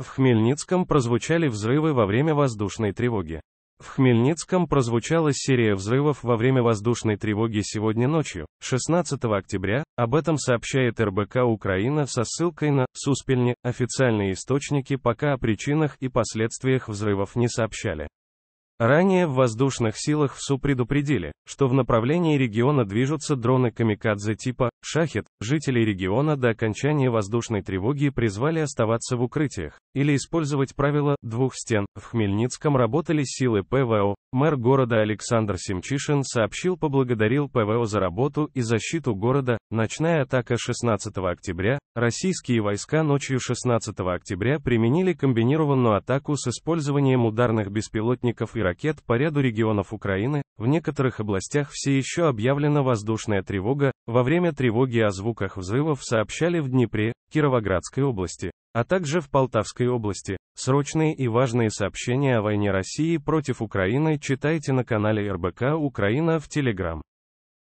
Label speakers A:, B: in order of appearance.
A: В Хмельницком прозвучали взрывы во время воздушной тревоги. В Хмельницком прозвучала серия взрывов во время воздушной тревоги сегодня ночью, 16 октября, об этом сообщает РБК Украина со ссылкой на «Суспильни», официальные источники пока о причинах и последствиях взрывов не сообщали. Ранее в воздушных силах ВСУ предупредили, что в направлении региона движутся дроны камикадзе типа «Шахет». Жителей региона до окончания воздушной тревоги призвали оставаться в укрытиях или использовать правило «двух стен». В Хмельницком работали силы ПВО, Мэр города Александр Семчишин сообщил поблагодарил ПВО за работу и защиту города. Ночная атака 16 октября. Российские войска ночью 16 октября применили комбинированную атаку с использованием ударных беспилотников и ракет по ряду регионов Украины. В некоторых областях все еще объявлена воздушная тревога. Во время тревоги о звуках взрывов сообщали в Днепре, Кировоградской области, а также в Полтавской области. Срочные и важные сообщения о войне России против Украины читайте на канале РБК Украина в Телеграм.